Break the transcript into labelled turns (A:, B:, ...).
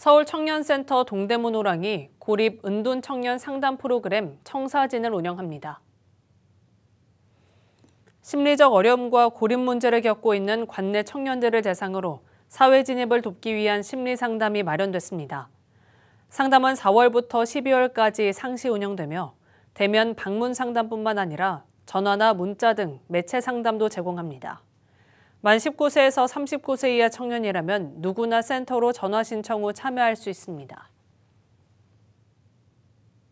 A: 서울청년센터 동대문 호랑이 고립 은둔 청년 상담 프로그램 청사진을 운영합니다. 심리적 어려움과 고립 문제를 겪고 있는 관내 청년들을 대상으로 사회 진입을 돕기 위한 심리 상담이 마련됐습니다. 상담은 4월부터 12월까지 상시 운영되며 대면 방문 상담뿐만 아니라 전화나 문자 등 매체 상담도 제공합니다. 만 19세에서 39세 이하 청년이라면 누구나 센터로 전화 신청 후 참여할 수 있습니다.